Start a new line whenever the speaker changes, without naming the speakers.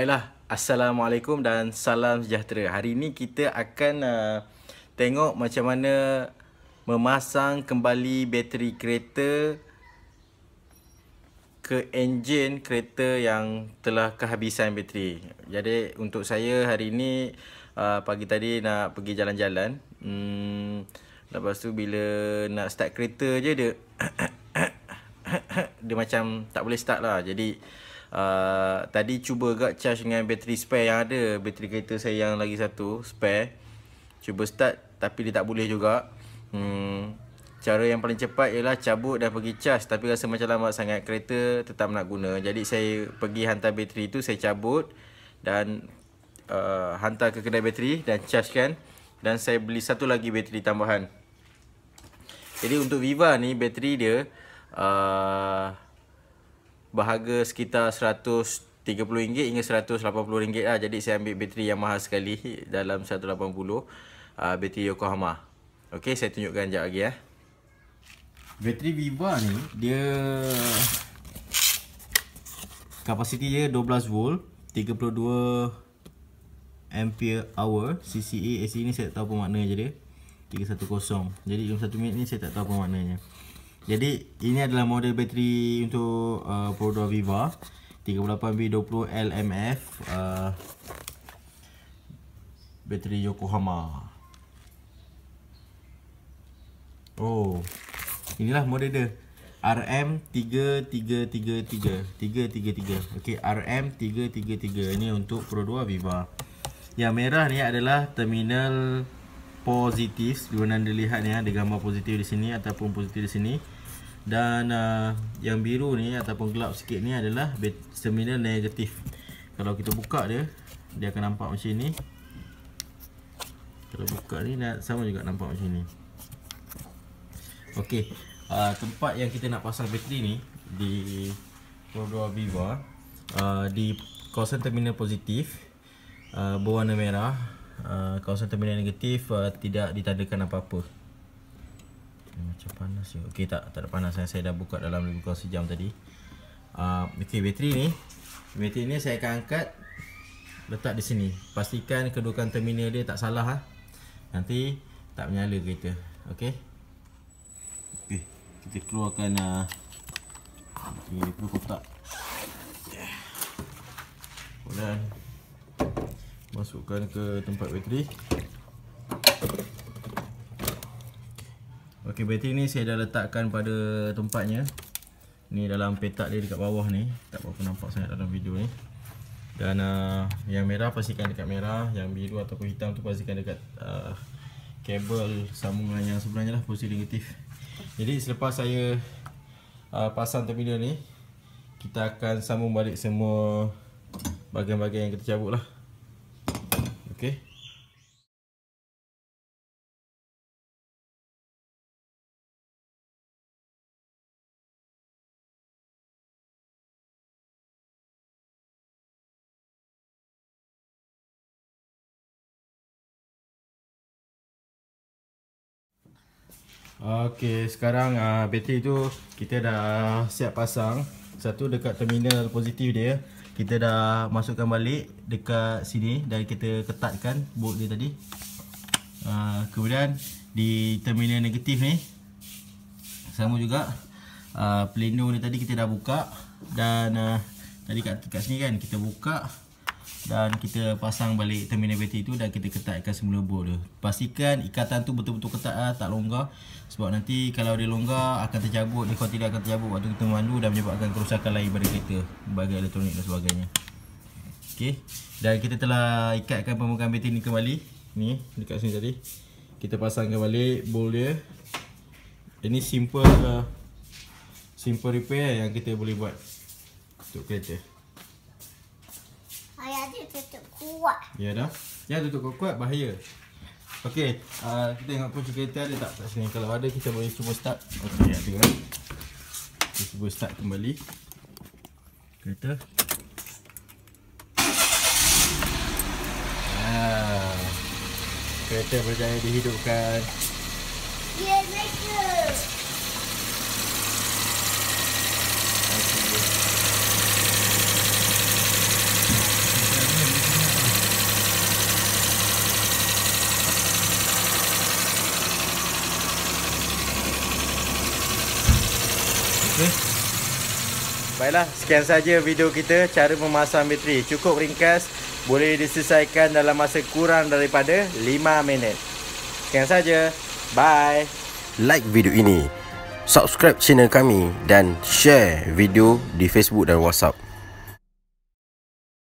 Baiklah, Assalamualaikum dan salam sejahtera. Hari ini kita akan uh, tengok macam mana memasang kembali bateri kereta ke enjin kereta yang telah kehabisan bateri. Jadi untuk saya hari ini uh, pagi tadi nak pergi jalan-jalan. Hmm, lepas tu bila nak start kereta je dia dia macam tak boleh start lah. Jadi uh, tadi cuba agak charge dengan bateri spare yang ada bateri kereta saya yang lagi satu spare cuba start tapi dia tak boleh juga hmm, cara yang paling cepat ialah cabut dan pergi charge tapi rasa macam lama sangat kereta tetap nak guna jadi saya pergi hantar bateri tu saya cabut dan uh, hantar ke kedai bateri dan charge kan dan saya beli satu lagi bateri tambahan jadi untuk Viva ni bateri dia uh, berharga sekitar RM130 hingga RM180 lah. Jadi saya ambil bateri yang mahal sekali dalam RM180 uh, ah, bateri Yokohama. Okey, saya tunjukkan sekejap lagi ya. Eh. Bateri Viva ni dia kapasiti dia 12 volt, 32 ampere hour, CCA AC ni saya tak tahu apa maknanya dia. 310. Jadi dalam 1 minit ni saya tak tahu apa maknanya. Jadi ini adalah model bateri untuk uh, Prodo Viva 38B20 LMF uh, bateri Yokohama. Oh. Inilah model dia. RM3333. 333. Okey, RM3333. Ini untuk Pro 2 Viva. Yang merah ni adalah terminal positif. Di mana dilihat ni ada gambar positif di sini ataupun positif di sini dan uh, yang biru ni ataupun gelap sikit ni adalah terminal negatif kalau kita buka dia dia akan nampak macam ni kalau buka ni sama juga nampak macam ni ok uh, tempat yang kita nak pasang bateri ni di Cordova Viva uh, di kawasan terminal positif uh, berwarna merah uh, kawasan terminal negatif uh, tidak ditandakan apa-apa Okay, macam panas je. Okey tak, tak ada panas. Saya, saya dah buka dalam lebih kurang sejam tadi. Uh, Okey, bateri ni. Bateri ni saya akan angkat. Letak di sini. Pastikan kedudukan terminal dia tak salah. Ha. Nanti tak menyala kereta. Okey. Okey, kita keluarkan uh, ini pun kotak. Kemudian masukkan ke tempat bateri. Okey, bateri ni saya dah letakkan pada tempatnya. Ni dalam petak dia dekat bawah ni. Tak apa nampak sangat dalam video ni. Dan uh, yang merah pastikan dekat merah, yang biru ataupun hitam tu pastikan dekat uh, kabel sambungan yang sebenarnya lah positif negatif. Jadi selepas saya uh, pasang terminal ni, kita akan sambung balik semua bagian-bagian yang kita cabut lah. Okey. Okey, sekarang uh, bateri tu kita dah siap pasang. Satu dekat terminal positif dia. Kita dah masukkan balik dekat sini dan kita ketatkan bolt dia tadi. Uh, kemudian di terminal negatif ni sama juga uh, pelindung ni tadi kita dah buka dan uh, tadi kat, kat sini kan kita buka dan kita pasang balik terminal battery tu dan kita ketatkan semula bot dia pastikan ikatan tu betul-betul ketat lah, tak longgar sebab nanti kalau dia longgar akan tercabut dia kalau tidak akan tercabut waktu kita mandu dan menyebabkan kerusakan lain pada kereta bagi elektronik dan sebagainya Okay. dan kita telah ikatkan permukaan battery ni kembali ni dekat sini tadi kita pasangkan balik bowl dia ini simple uh, simple repair yang kita boleh buat untuk kereta tutup kuat. Ya dah. Ya tutup kuat-kuat bahaya. Okey, uh, kita tengok kunci kereta ada tak tak sini. Kalau ada kita boleh cuba start. Okey, ya, ada. Kita cuba start kembali. Kereta. Ah. Kereta berjaya dihidupkan. Ya, yeah, mereka. Baiklah, sekian saja video kita cara memasang bateri. Cukup ringkas, boleh diselesaikan dalam masa kurang daripada 5 minit. Sekian saja. Bye. Like video ini, subscribe channel kami dan share video di Facebook dan WhatsApp.